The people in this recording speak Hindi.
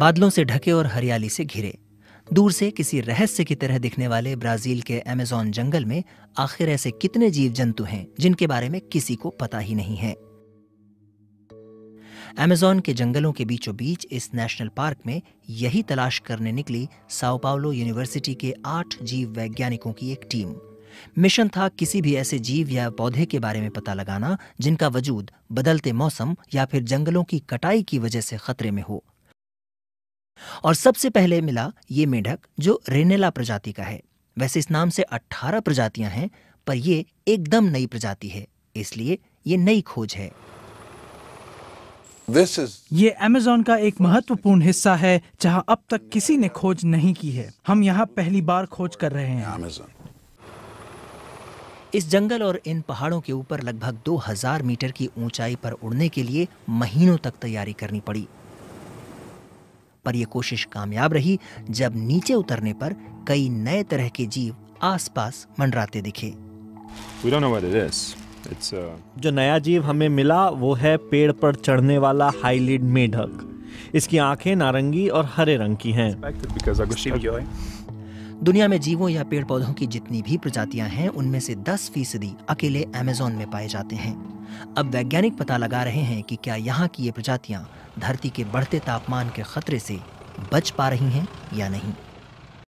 बादलों से ढके और हरियाली से घिरे दूर से किसी रहस्य की तरह दिखने वाले ब्राजील के अमेजोन जंगल में आखिर ऐसे कितने जीव जंतु हैं जिनके बारे में किसी को पता ही नहीं है अमेजोन के जंगलों के बीचों बीच इस नेशनल पार्क में यही तलाश करने निकली साओपावलो यूनिवर्सिटी के आठ जीव वैज्ञानिकों की एक टीम मिशन था किसी भी ऐसे जीव या पौधे के बारे में पता लगाना जिनका वजूद बदलते मौसम या फिर जंगलों की कटाई की वजह से खतरे में हो और सबसे पहले मिला ये मेढक जो रेनेला प्रजाति का है वैसे इस नाम से 18 प्रजातियां हैं पर ये एकदम नई प्रजाति है इसलिए ये नई खोज है ये अमेजोन का एक महत्वपूर्ण हिस्सा है जहां अब तक किसी ने खोज नहीं की है हम यहां पहली बार खोज कर रहे हैं इस जंगल और इन पहाड़ों के ऊपर लगभग 2000 मीटर की ऊंचाई पर उड़ने के लिए महीनों तक तैयारी करनी पड़ी पर यह कोशिश कामयाब रही जब नीचे उतरने पर कई नए तरह के जीव आसपास मंडराते दिखे a... Uh, जो नया जीव हमें मिला वो है पेड़ पर चढ़ने वाला हाईलिड मेढक इसकी आंखें नारंगी और हरे रंग की हैं। दुनिया में जीवों या पेड़ पौधों की जितनी भी प्रजातियां हैं उनमें से 10 फीसदी अकेले अमेजोन में पाए जाते हैं अब वैज्ञानिक पता लगा रहे हैं कि क्या यहाँ की ये प्रजातियां धरती के बढ़ते तापमान के खतरे से बच पा रही हैं या नहीं